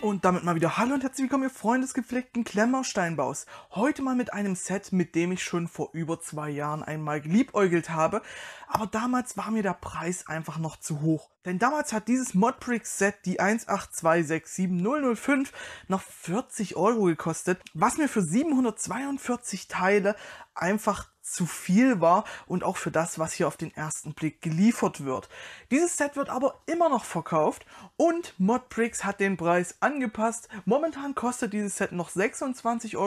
Und damit mal wieder Hallo und herzlich willkommen, ihr Freunde des gepflegten Klemmersteinbaus. Heute mal mit einem Set, mit dem ich schon vor über zwei Jahren einmal geliebäugelt habe, aber damals war mir der Preis einfach noch zu hoch. Denn damals hat dieses Modprix-Set die 18267005, noch 40 Euro gekostet, was mir für 742 Teile einfach zu viel war und auch für das, was hier auf den ersten Blick geliefert wird. Dieses Set wird aber immer noch verkauft und Modbricks hat den Preis angepasst. Momentan kostet dieses Set noch 26,99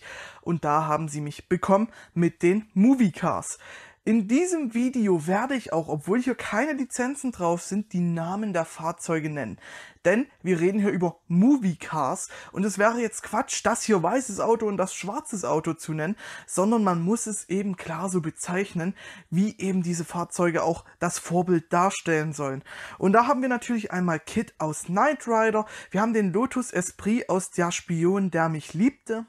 Euro und da haben sie mich bekommen mit den Movie Cars. In diesem Video werde ich auch, obwohl hier keine Lizenzen drauf sind, die Namen der Fahrzeuge nennen. Denn wir reden hier über Movie Cars und es wäre jetzt Quatsch, das hier weißes Auto und das schwarzes Auto zu nennen, sondern man muss es eben klar so bezeichnen, wie eben diese Fahrzeuge auch das Vorbild darstellen sollen. Und da haben wir natürlich einmal Kit aus Knight Rider, wir haben den Lotus Esprit aus Der Spion, der mich liebte,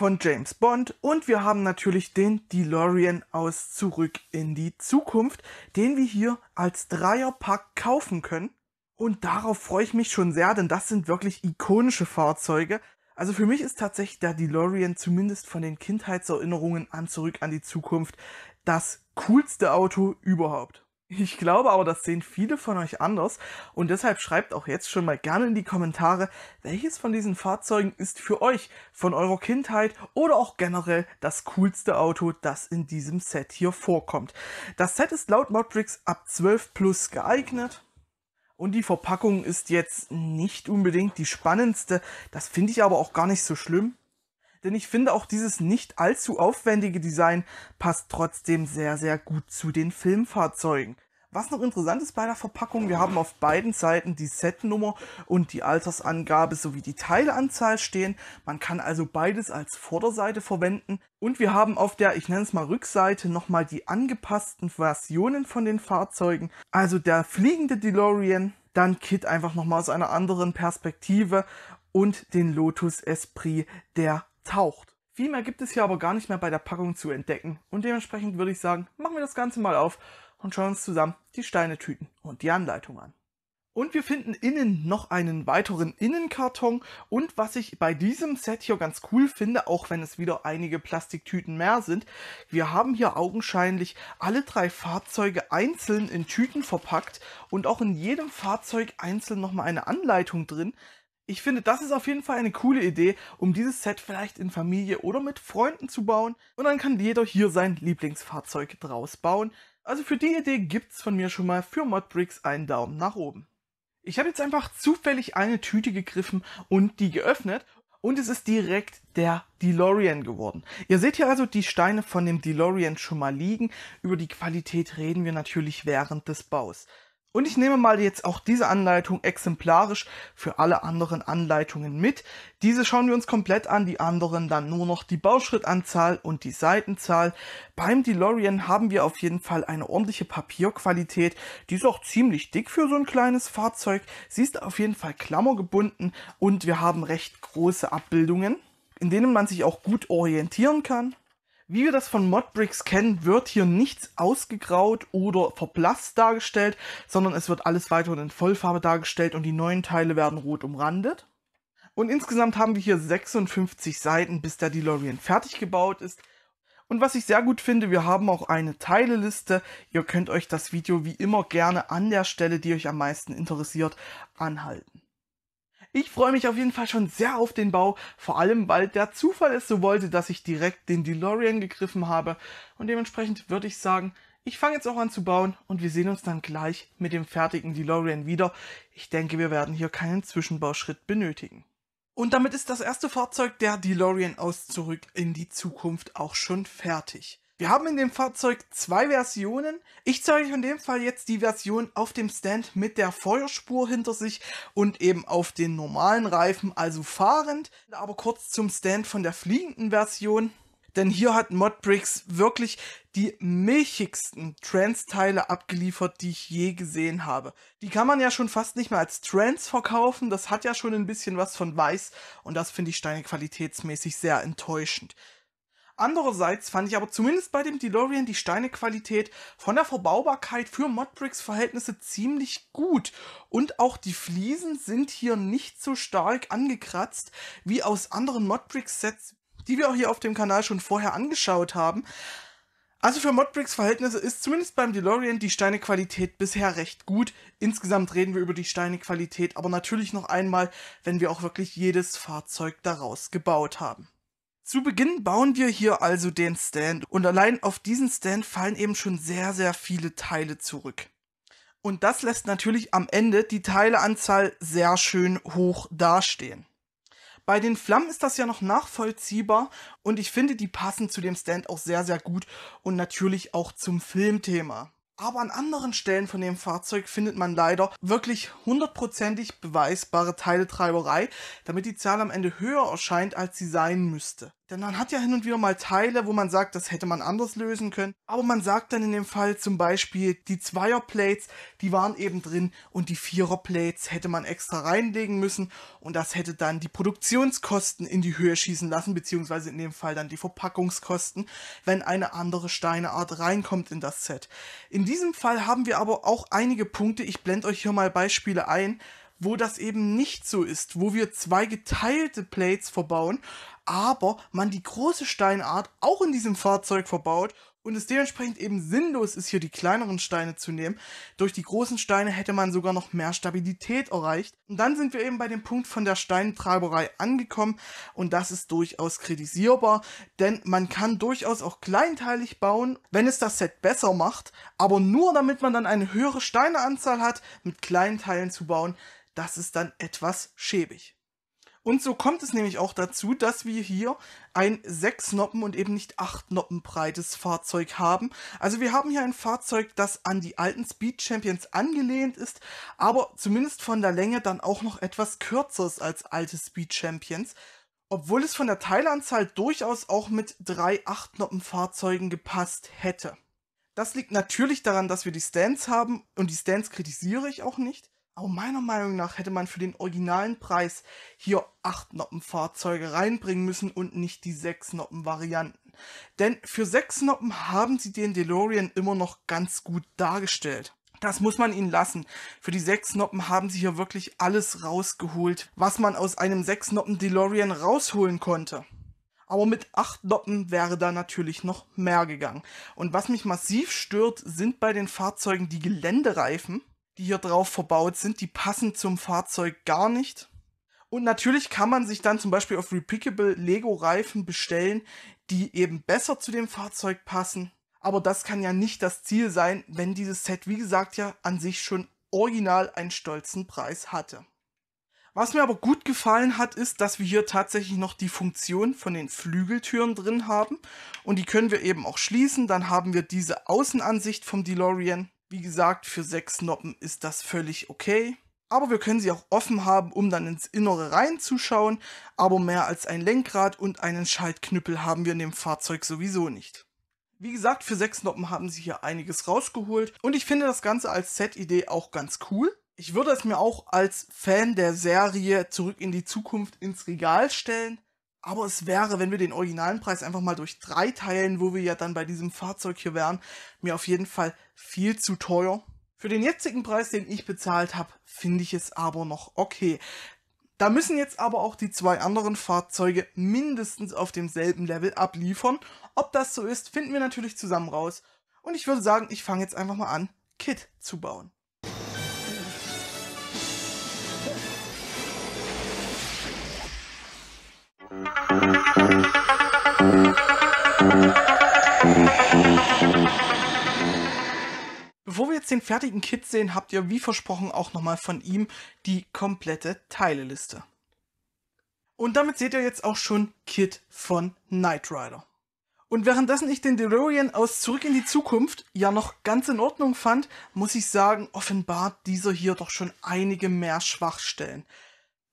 von James Bond und wir haben natürlich den DeLorean aus Zurück in die Zukunft, den wir hier als Dreierpack kaufen können. Und darauf freue ich mich schon sehr, denn das sind wirklich ikonische Fahrzeuge. Also für mich ist tatsächlich der DeLorean zumindest von den Kindheitserinnerungen an Zurück an die Zukunft das coolste Auto überhaupt. Ich glaube aber, das sehen viele von euch anders und deshalb schreibt auch jetzt schon mal gerne in die Kommentare, welches von diesen Fahrzeugen ist für euch von eurer Kindheit oder auch generell das coolste Auto, das in diesem Set hier vorkommt. Das Set ist laut Modbricks ab 12 plus geeignet. Und die Verpackung ist jetzt nicht unbedingt die spannendste. Das finde ich aber auch gar nicht so schlimm denn ich finde auch dieses nicht allzu aufwendige Design passt trotzdem sehr, sehr gut zu den Filmfahrzeugen. Was noch interessant ist bei der Verpackung, wir haben auf beiden Seiten die Setnummer und die Altersangabe sowie die Teileanzahl stehen. Man kann also beides als Vorderseite verwenden. Und wir haben auf der, ich nenne es mal Rückseite, nochmal die angepassten Versionen von den Fahrzeugen. Also der fliegende DeLorean, dann Kit einfach nochmal aus einer anderen Perspektive und den Lotus Esprit, der taucht. Viel mehr gibt es hier aber gar nicht mehr bei der Packung zu entdecken und dementsprechend würde ich sagen, machen wir das Ganze mal auf und schauen uns zusammen die Steinetüten und die Anleitung an. Und wir finden innen noch einen weiteren Innenkarton. Und was ich bei diesem Set hier ganz cool finde, auch wenn es wieder einige Plastiktüten mehr sind, wir haben hier augenscheinlich alle drei Fahrzeuge einzeln in Tüten verpackt und auch in jedem Fahrzeug einzeln nochmal eine Anleitung drin, ich finde, das ist auf jeden Fall eine coole Idee, um dieses Set vielleicht in Familie oder mit Freunden zu bauen. Und dann kann jeder hier sein Lieblingsfahrzeug draus bauen. Also für die Idee gibt es von mir schon mal für Modbricks einen Daumen nach oben. Ich habe jetzt einfach zufällig eine Tüte gegriffen und die geöffnet und es ist direkt der DeLorean geworden. Ihr seht hier also die Steine von dem DeLorean schon mal liegen. Über die Qualität reden wir natürlich während des Baus. Und ich nehme mal jetzt auch diese Anleitung exemplarisch für alle anderen Anleitungen mit. Diese schauen wir uns komplett an, die anderen dann nur noch die Bauschrittanzahl und die Seitenzahl. Beim DeLorean haben wir auf jeden Fall eine ordentliche Papierqualität. Die ist auch ziemlich dick für so ein kleines Fahrzeug. Sie ist auf jeden Fall klammergebunden und wir haben recht große Abbildungen, in denen man sich auch gut orientieren kann. Wie wir das von Modbricks kennen, wird hier nichts ausgegraut oder verblasst dargestellt, sondern es wird alles weiterhin in Vollfarbe dargestellt und die neuen Teile werden rot umrandet. Und insgesamt haben wir hier 56 Seiten, bis der DeLorean fertig gebaut ist. Und was ich sehr gut finde, wir haben auch eine Teileliste. Ihr könnt euch das Video wie immer gerne an der Stelle, die euch am meisten interessiert, anhalten. Ich freue mich auf jeden Fall schon sehr auf den Bau, vor allem weil der Zufall es so wollte, dass ich direkt den DeLorean gegriffen habe und dementsprechend würde ich sagen, ich fange jetzt auch an zu bauen und wir sehen uns dann gleich mit dem fertigen DeLorean wieder. Ich denke, wir werden hier keinen Zwischenbauschritt benötigen. Und damit ist das erste Fahrzeug der DeLorean aus Zurück in die Zukunft auch schon fertig. Wir haben in dem Fahrzeug zwei Versionen. Ich zeige euch in dem Fall jetzt die Version auf dem Stand mit der Feuerspur hinter sich und eben auf den normalen Reifen, also fahrend. Aber kurz zum Stand von der fliegenden Version. Denn hier hat Modbricks wirklich die milchigsten Trans-Teile abgeliefert, die ich je gesehen habe. Die kann man ja schon fast nicht mehr als Trans verkaufen. Das hat ja schon ein bisschen was von Weiß und das finde ich steinig qualitätsmäßig sehr enttäuschend. Andererseits fand ich aber zumindest bei dem DeLorean die Steinequalität von der Verbaubarkeit für Modbricks Verhältnisse ziemlich gut. Und auch die Fliesen sind hier nicht so stark angekratzt wie aus anderen Modbricks Sets, die wir auch hier auf dem Kanal schon vorher angeschaut haben. Also für Modbricks Verhältnisse ist zumindest beim DeLorean die Steinequalität bisher recht gut. Insgesamt reden wir über die Steinequalität aber natürlich noch einmal, wenn wir auch wirklich jedes Fahrzeug daraus gebaut haben. Zu Beginn bauen wir hier also den Stand und allein auf diesen Stand fallen eben schon sehr, sehr viele Teile zurück. Und das lässt natürlich am Ende die Teileanzahl sehr schön hoch dastehen. Bei den Flammen ist das ja noch nachvollziehbar und ich finde, die passen zu dem Stand auch sehr, sehr gut und natürlich auch zum Filmthema. Aber an anderen Stellen von dem Fahrzeug findet man leider wirklich hundertprozentig beweisbare Teiletreiberei, damit die Zahl am Ende höher erscheint, als sie sein müsste. Denn man hat ja hin und wieder mal Teile, wo man sagt, das hätte man anders lösen können. Aber man sagt dann in dem Fall zum Beispiel, die Zweierplates, die waren eben drin und die Viererplates hätte man extra reinlegen müssen. Und das hätte dann die Produktionskosten in die Höhe schießen lassen, beziehungsweise in dem Fall dann die Verpackungskosten, wenn eine andere Steineart reinkommt in das Set. In diesem Fall haben wir aber auch einige Punkte. Ich blende euch hier mal Beispiele ein, wo das eben nicht so ist, wo wir zwei geteilte Plates verbauen aber man die große Steinart auch in diesem Fahrzeug verbaut und es dementsprechend eben sinnlos ist, hier die kleineren Steine zu nehmen. Durch die großen Steine hätte man sogar noch mehr Stabilität erreicht. Und dann sind wir eben bei dem Punkt von der Steintreiberei angekommen und das ist durchaus kritisierbar, denn man kann durchaus auch kleinteilig bauen, wenn es das Set besser macht, aber nur damit man dann eine höhere Steineanzahl hat, mit kleinen Teilen zu bauen, das ist dann etwas schäbig. Und so kommt es nämlich auch dazu, dass wir hier ein sechs Noppen und eben nicht acht Noppen breites Fahrzeug haben. Also wir haben hier ein Fahrzeug, das an die alten Speed Champions angelehnt ist, aber zumindest von der Länge dann auch noch etwas kürzer ist als alte Speed Champions. Obwohl es von der Teilanzahl durchaus auch mit drei noppen fahrzeugen gepasst hätte. Das liegt natürlich daran, dass wir die Stands haben und die Stands kritisiere ich auch nicht. Aber meiner Meinung nach hätte man für den originalen Preis hier 8 Noppen-Fahrzeuge reinbringen müssen und nicht die 6 Noppen-Varianten. Denn für 6 Noppen haben sie den DeLorean immer noch ganz gut dargestellt. Das muss man ihnen lassen. Für die 6 Noppen haben sie hier wirklich alles rausgeholt, was man aus einem 6 Noppen DeLorean rausholen konnte. Aber mit 8 Noppen wäre da natürlich noch mehr gegangen. Und was mich massiv stört, sind bei den Fahrzeugen die Geländereifen die hier drauf verbaut sind, die passen zum Fahrzeug gar nicht. Und natürlich kann man sich dann zum Beispiel auf Repickable Lego-Reifen bestellen, die eben besser zu dem Fahrzeug passen. Aber das kann ja nicht das Ziel sein, wenn dieses Set, wie gesagt, ja an sich schon original einen stolzen Preis hatte. Was mir aber gut gefallen hat, ist, dass wir hier tatsächlich noch die Funktion von den Flügeltüren drin haben. Und die können wir eben auch schließen. Dann haben wir diese Außenansicht vom DeLorean. Wie gesagt, für sechs Noppen ist das völlig okay. Aber wir können sie auch offen haben, um dann ins Innere reinzuschauen. Aber mehr als ein Lenkrad und einen Schaltknüppel haben wir in dem Fahrzeug sowieso nicht. Wie gesagt, für sechs Noppen haben sie hier einiges rausgeholt und ich finde das Ganze als Set-Idee auch ganz cool. Ich würde es mir auch als Fan der Serie Zurück in die Zukunft ins Regal stellen. Aber es wäre, wenn wir den originalen Preis einfach mal durch drei teilen, wo wir ja dann bei diesem Fahrzeug hier wären, mir auf jeden Fall viel zu teuer. Für den jetzigen Preis, den ich bezahlt habe, finde ich es aber noch okay. Da müssen jetzt aber auch die zwei anderen Fahrzeuge mindestens auf demselben Level abliefern. Ob das so ist, finden wir natürlich zusammen raus. Und ich würde sagen, ich fange jetzt einfach mal an, Kit zu bauen. Bevor wir jetzt den fertigen Kit sehen, habt ihr wie versprochen auch nochmal von ihm die komplette Teileliste. Und damit seht ihr jetzt auch schon Kit von Knight Rider. Und währenddessen ich den DeLorean aus Zurück in die Zukunft ja noch ganz in Ordnung fand, muss ich sagen, offenbart dieser hier doch schon einige mehr Schwachstellen.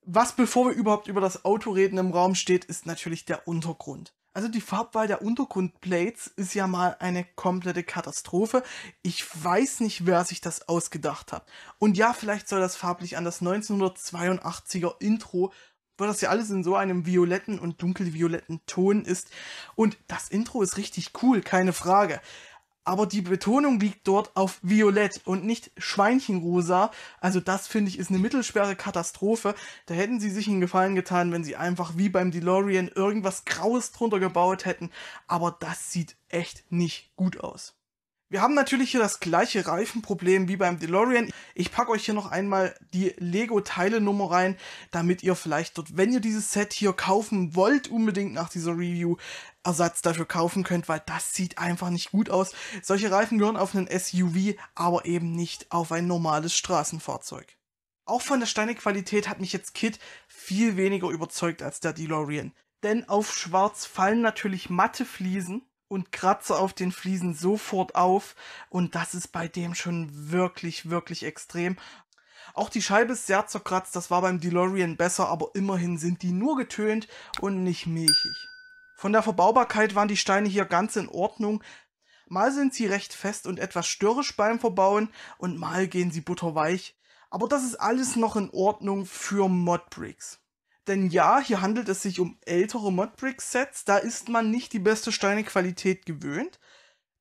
Was, bevor wir überhaupt über das Auto reden, im Raum steht, ist natürlich der Untergrund. Also die Farbwahl der Untergrundplates ist ja mal eine komplette Katastrophe. Ich weiß nicht, wer sich das ausgedacht hat. Und ja, vielleicht soll das farblich an das 1982er Intro, weil das ja alles in so einem violetten und dunkelvioletten Ton ist. Und das Intro ist richtig cool, keine Frage aber die Betonung liegt dort auf Violett und nicht Schweinchenrosa. Also das finde ich ist eine mittelschwere Katastrophe. Da hätten sie sich einen Gefallen getan, wenn sie einfach wie beim DeLorean irgendwas Graues drunter gebaut hätten. Aber das sieht echt nicht gut aus. Wir haben natürlich hier das gleiche Reifenproblem wie beim DeLorean. Ich packe euch hier noch einmal die Lego-Teile-Nummer rein, damit ihr vielleicht dort, wenn ihr dieses Set hier kaufen wollt, unbedingt nach dieser Review Ersatz dafür kaufen könnt, weil das sieht einfach nicht gut aus. Solche Reifen gehören auf einen SUV, aber eben nicht auf ein normales Straßenfahrzeug. Auch von der Steinequalität hat mich jetzt Kit viel weniger überzeugt als der DeLorean. Denn auf schwarz fallen natürlich matte Fliesen und kratze auf den Fliesen sofort auf. Und das ist bei dem schon wirklich, wirklich extrem. Auch die Scheibe ist sehr zerkratzt, das war beim DeLorean besser, aber immerhin sind die nur getönt und nicht milchig. Von der Verbaubarkeit waren die Steine hier ganz in Ordnung. Mal sind sie recht fest und etwas störrisch beim Verbauen und mal gehen sie butterweich. Aber das ist alles noch in Ordnung für Modbricks. Denn ja, hier handelt es sich um ältere Modbrick-Sets, da ist man nicht die beste Steinequalität gewöhnt.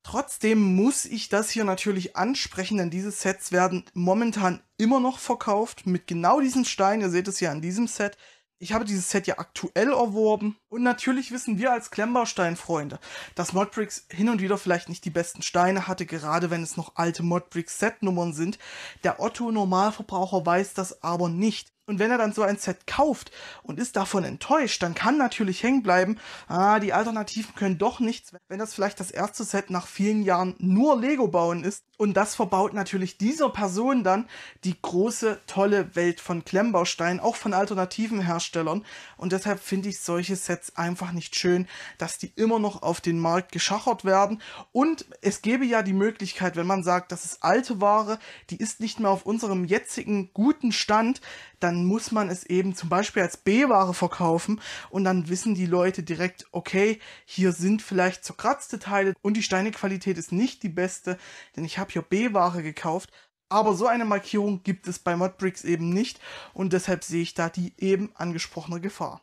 Trotzdem muss ich das hier natürlich ansprechen, denn diese Sets werden momentan immer noch verkauft mit genau diesen Steinen. Ihr seht es hier an diesem Set. Ich habe dieses Set ja aktuell erworben und natürlich wissen wir als Klemmbausteinfreunde, dass Modbricks hin und wieder vielleicht nicht die besten Steine hatte, gerade wenn es noch alte Modbricks set nummern sind. Der Otto Normalverbraucher weiß das aber nicht. Und wenn er dann so ein Set kauft und ist davon enttäuscht, dann kann natürlich hängen bleiben, ah, die Alternativen können doch nichts, wenn das vielleicht das erste Set nach vielen Jahren nur Lego bauen ist. Und das verbaut natürlich dieser Person dann die große, tolle Welt von Klemmbausteinen, auch von alternativen Herstellern. Und deshalb finde ich solche Sets einfach nicht schön, dass die immer noch auf den Markt geschachert werden. Und es gäbe ja die Möglichkeit, wenn man sagt, das ist alte Ware, die ist nicht mehr auf unserem jetzigen guten Stand, dann dann muss man es eben zum Beispiel als B-Ware verkaufen und dann wissen die Leute direkt, okay, hier sind vielleicht zerkratzte Teile und die Steinequalität ist nicht die beste, denn ich habe hier B-Ware gekauft. Aber so eine Markierung gibt es bei Modbricks eben nicht und deshalb sehe ich da die eben angesprochene Gefahr.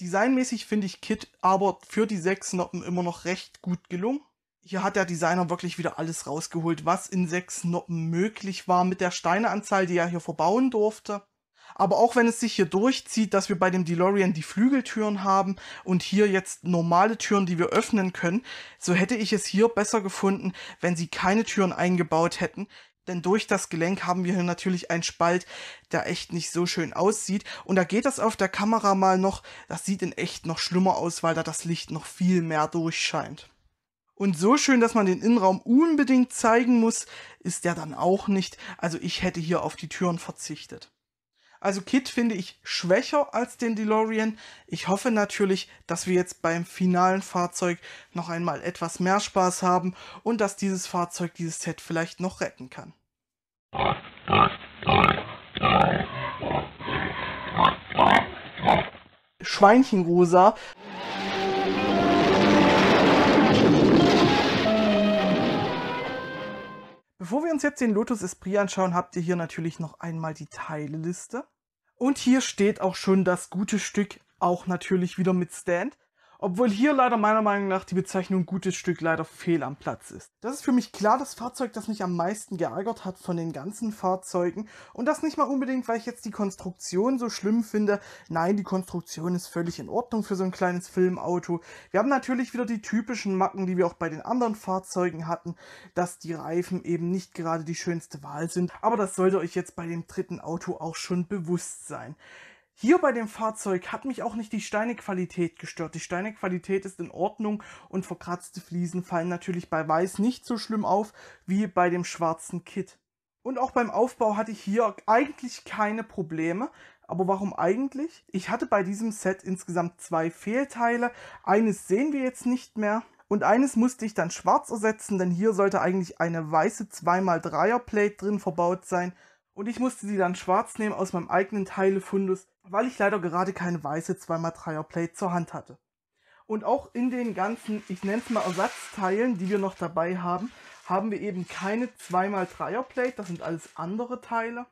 Designmäßig finde ich Kit aber für die sechs Noppen immer noch recht gut gelungen. Hier hat der Designer wirklich wieder alles rausgeholt, was in sechs Noppen möglich war mit der Steineanzahl, die er hier verbauen durfte. Aber auch wenn es sich hier durchzieht, dass wir bei dem DeLorean die Flügeltüren haben und hier jetzt normale Türen, die wir öffnen können, so hätte ich es hier besser gefunden, wenn sie keine Türen eingebaut hätten. Denn durch das Gelenk haben wir hier natürlich einen Spalt, der echt nicht so schön aussieht. Und da geht das auf der Kamera mal noch, das sieht in echt noch schlimmer aus, weil da das Licht noch viel mehr durchscheint. Und so schön, dass man den Innenraum unbedingt zeigen muss, ist der dann auch nicht. Also ich hätte hier auf die Türen verzichtet. Also Kit finde ich schwächer als den DeLorean. Ich hoffe natürlich, dass wir jetzt beim finalen Fahrzeug noch einmal etwas mehr Spaß haben und dass dieses Fahrzeug dieses Set vielleicht noch retten kann. Schweinchenrosa. Bevor wir uns jetzt den Lotus Esprit anschauen, habt ihr hier natürlich noch einmal die Teileliste. Und hier steht auch schon das gute Stück, auch natürlich wieder mit Stand. Obwohl hier leider meiner Meinung nach die Bezeichnung gutes Stück leider fehl am Platz ist. Das ist für mich klar das Fahrzeug, das mich am meisten geärgert hat von den ganzen Fahrzeugen. Und das nicht mal unbedingt, weil ich jetzt die Konstruktion so schlimm finde. Nein, die Konstruktion ist völlig in Ordnung für so ein kleines Filmauto. Wir haben natürlich wieder die typischen Macken, die wir auch bei den anderen Fahrzeugen hatten, dass die Reifen eben nicht gerade die schönste Wahl sind. Aber das sollte euch jetzt bei dem dritten Auto auch schon bewusst sein. Hier bei dem Fahrzeug hat mich auch nicht die Steinequalität gestört. Die Steinequalität ist in Ordnung und verkratzte Fliesen fallen natürlich bei Weiß nicht so schlimm auf wie bei dem schwarzen Kit. Und auch beim Aufbau hatte ich hier eigentlich keine Probleme. Aber warum eigentlich? Ich hatte bei diesem Set insgesamt zwei Fehlteile. Eines sehen wir jetzt nicht mehr. Und eines musste ich dann schwarz ersetzen, denn hier sollte eigentlich eine weiße 2x3er Plate drin verbaut sein. Und ich musste sie dann schwarz nehmen aus meinem eigenen Teilefundus, weil ich leider gerade keine weiße 2x3er-Plate zur Hand hatte. Und auch in den ganzen, ich nenne es mal Ersatzteilen, die wir noch dabei haben, haben wir eben keine 2x3er-Plate, das sind alles andere Teile.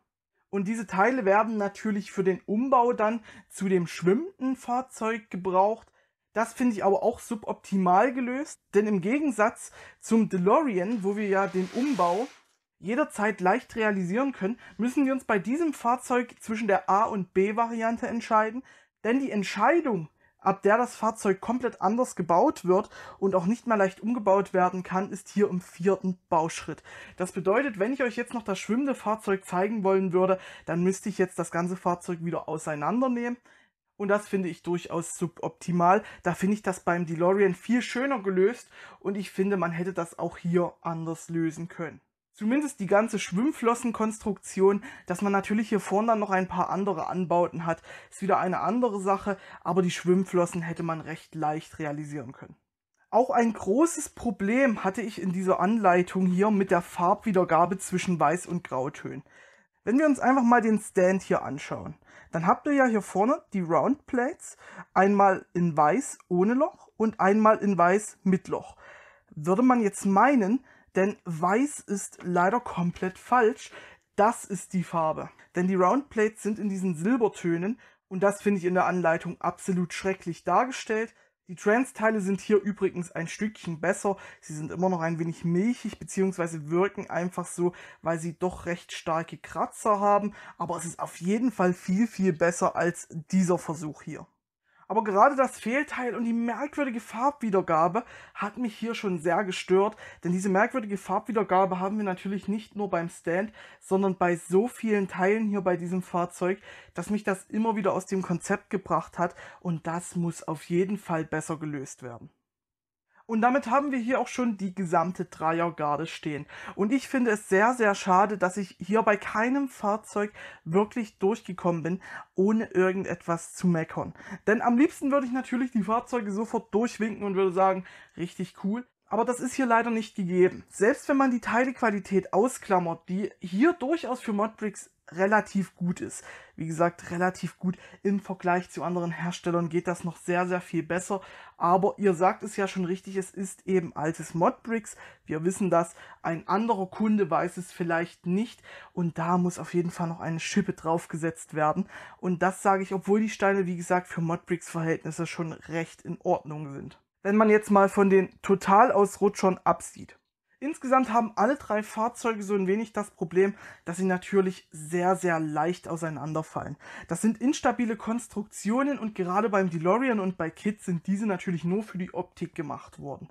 Und diese Teile werden natürlich für den Umbau dann zu dem schwimmenden Fahrzeug gebraucht. Das finde ich aber auch suboptimal gelöst, denn im Gegensatz zum DeLorean, wo wir ja den Umbau jederzeit leicht realisieren können, müssen wir uns bei diesem Fahrzeug zwischen der A- und B-Variante entscheiden, denn die Entscheidung, ab der das Fahrzeug komplett anders gebaut wird und auch nicht mehr leicht umgebaut werden kann, ist hier im vierten Bauschritt. Das bedeutet, wenn ich euch jetzt noch das schwimmende Fahrzeug zeigen wollen würde, dann müsste ich jetzt das ganze Fahrzeug wieder auseinandernehmen. Und das finde ich durchaus suboptimal. Da finde ich das beim DeLorean viel schöner gelöst und ich finde, man hätte das auch hier anders lösen können. Zumindest die ganze Schwimmflossenkonstruktion, dass man natürlich hier vorne dann noch ein paar andere Anbauten hat, ist wieder eine andere Sache, aber die Schwimmflossen hätte man recht leicht realisieren können. Auch ein großes Problem hatte ich in dieser Anleitung hier mit der Farbwiedergabe zwischen Weiß- und Grautönen. Wenn wir uns einfach mal den Stand hier anschauen, dann habt ihr ja hier vorne die Round Plates, einmal in Weiß ohne Loch und einmal in Weiß mit Loch. Würde man jetzt meinen, denn weiß ist leider komplett falsch. Das ist die Farbe. Denn die Roundplates sind in diesen Silbertönen und das finde ich in der Anleitung absolut schrecklich dargestellt. Die Trans-Teile sind hier übrigens ein Stückchen besser. Sie sind immer noch ein wenig milchig bzw. wirken einfach so, weil sie doch recht starke Kratzer haben. Aber es ist auf jeden Fall viel, viel besser als dieser Versuch hier aber gerade das Fehlteil und die merkwürdige Farbwiedergabe hat mich hier schon sehr gestört, denn diese merkwürdige Farbwiedergabe haben wir natürlich nicht nur beim Stand, sondern bei so vielen Teilen hier bei diesem Fahrzeug, dass mich das immer wieder aus dem Konzept gebracht hat und das muss auf jeden Fall besser gelöst werden. Und damit haben wir hier auch schon die gesamte Dreiergarde stehen. Und ich finde es sehr, sehr schade, dass ich hier bei keinem Fahrzeug wirklich durchgekommen bin, ohne irgendetwas zu meckern. Denn am liebsten würde ich natürlich die Fahrzeuge sofort durchwinken und würde sagen, richtig cool. Aber das ist hier leider nicht gegeben. Selbst wenn man die Teilequalität ausklammert, die hier durchaus für Modbricks relativ gut ist. Wie gesagt, relativ gut im Vergleich zu anderen Herstellern geht das noch sehr, sehr viel besser. Aber ihr sagt es ja schon richtig, es ist eben altes Modbricks. Wir wissen das. Ein anderer Kunde weiß es vielleicht nicht. Und da muss auf jeden Fall noch eine Schippe draufgesetzt werden. Und das sage ich, obwohl die Steine, wie gesagt, für Modbricks-Verhältnisse schon recht in Ordnung sind. Wenn man jetzt mal von den Totalausrutschern absieht Insgesamt haben alle drei Fahrzeuge so ein wenig das Problem, dass sie natürlich sehr, sehr leicht auseinanderfallen. Das sind instabile Konstruktionen und gerade beim DeLorean und bei Kids sind diese natürlich nur für die Optik gemacht worden.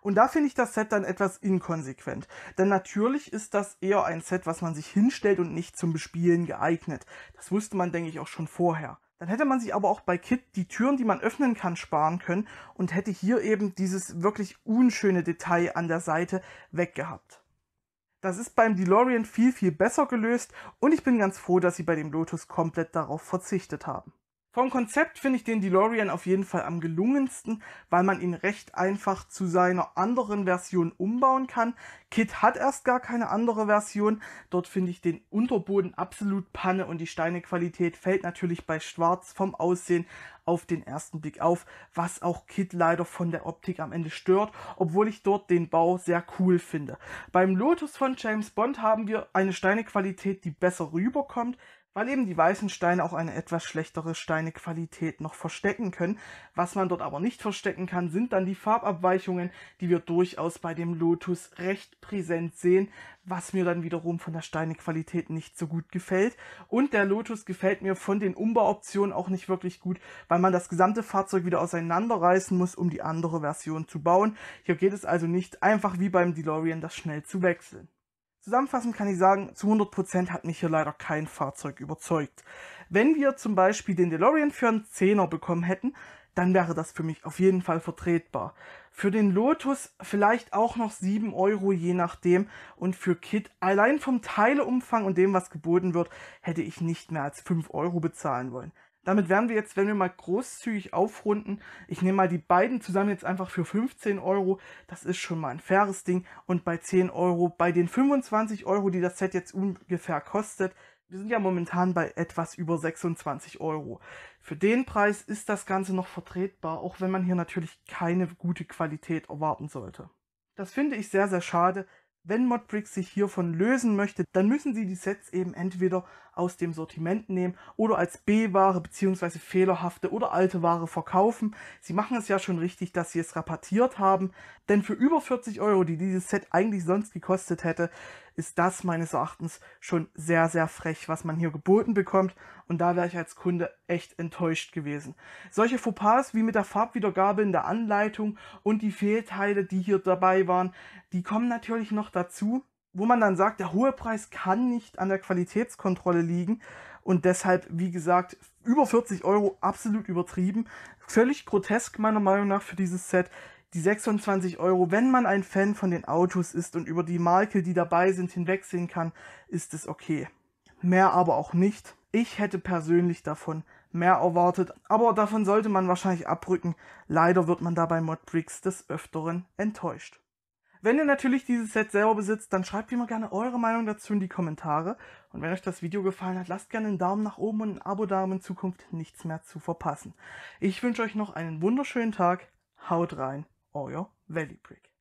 Und da finde ich das Set dann etwas inkonsequent. Denn natürlich ist das eher ein Set, was man sich hinstellt und nicht zum Bespielen geeignet. Das wusste man, denke ich, auch schon vorher. Dann hätte man sich aber auch bei Kit die Türen, die man öffnen kann, sparen können und hätte hier eben dieses wirklich unschöne Detail an der Seite weggehabt. Das ist beim DeLorean viel, viel besser gelöst und ich bin ganz froh, dass sie bei dem Lotus komplett darauf verzichtet haben. Vom Konzept finde ich den DeLorean auf jeden Fall am gelungensten, weil man ihn recht einfach zu seiner anderen Version umbauen kann. Kit hat erst gar keine andere Version. Dort finde ich den Unterboden absolut Panne und die Steinequalität fällt natürlich bei Schwarz vom Aussehen auf den ersten Blick auf, was auch Kit leider von der Optik am Ende stört, obwohl ich dort den Bau sehr cool finde. Beim Lotus von James Bond haben wir eine Steinequalität, die besser rüberkommt, weil eben die weißen Steine auch eine etwas schlechtere Steinequalität noch verstecken können. Was man dort aber nicht verstecken kann, sind dann die Farbabweichungen, die wir durchaus bei dem Lotus recht präsent sehen, was mir dann wiederum von der Steinequalität nicht so gut gefällt. Und der Lotus gefällt mir von den Umbauoptionen auch nicht wirklich gut, weil man das gesamte Fahrzeug wieder auseinanderreißen muss, um die andere Version zu bauen. Hier geht es also nicht einfach wie beim DeLorean, das schnell zu wechseln. Zusammenfassend kann ich sagen, zu 100% hat mich hier leider kein Fahrzeug überzeugt. Wenn wir zum Beispiel den DeLorean für einen 10er bekommen hätten, dann wäre das für mich auf jeden Fall vertretbar. Für den Lotus vielleicht auch noch 7 Euro, je nachdem. Und für Kit, allein vom Teileumfang und dem, was geboten wird, hätte ich nicht mehr als 5 Euro bezahlen wollen. Damit wären wir jetzt, wenn wir mal großzügig aufrunden, ich nehme mal die beiden zusammen jetzt einfach für 15 Euro. Das ist schon mal ein faires Ding. Und bei 10 Euro, bei den 25 Euro, die das Set jetzt ungefähr kostet, wir sind ja momentan bei etwas über 26 Euro. Für den Preis ist das Ganze noch vertretbar, auch wenn man hier natürlich keine gute Qualität erwarten sollte. Das finde ich sehr, sehr schade, wenn Modbricks sich hiervon lösen möchte, dann müssen sie die Sets eben entweder aus dem Sortiment nehmen oder als B-Ware bzw. fehlerhafte oder alte Ware verkaufen. Sie machen es ja schon richtig, dass sie es rabattiert haben, denn für über 40 Euro, die dieses Set eigentlich sonst gekostet hätte, ist das meines Erachtens schon sehr, sehr frech, was man hier geboten bekommt. Und da wäre ich als Kunde echt enttäuscht gewesen. Solche Fauxpas wie mit der Farbwiedergabe in der Anleitung und die Fehlteile, die hier dabei waren, die kommen natürlich noch dazu, wo man dann sagt, der hohe Preis kann nicht an der Qualitätskontrolle liegen. Und deshalb, wie gesagt, über 40 Euro absolut übertrieben. Völlig grotesk meiner Meinung nach für dieses Set die 26 Euro, wenn man ein Fan von den Autos ist und über die Marke, die dabei sind, hinwegsehen kann, ist es okay. Mehr aber auch nicht. Ich hätte persönlich davon mehr erwartet, aber davon sollte man wahrscheinlich abrücken. Leider wird man da bei Modbricks des Öfteren enttäuscht. Wenn ihr natürlich dieses Set selber besitzt, dann schreibt mir mal gerne eure Meinung dazu in die Kommentare. Und wenn euch das Video gefallen hat, lasst gerne einen Daumen nach oben und ein Abo da, um in Zukunft nichts mehr zu verpassen. Ich wünsche euch noch einen wunderschönen Tag. Haut rein. Ojo Valley Prick.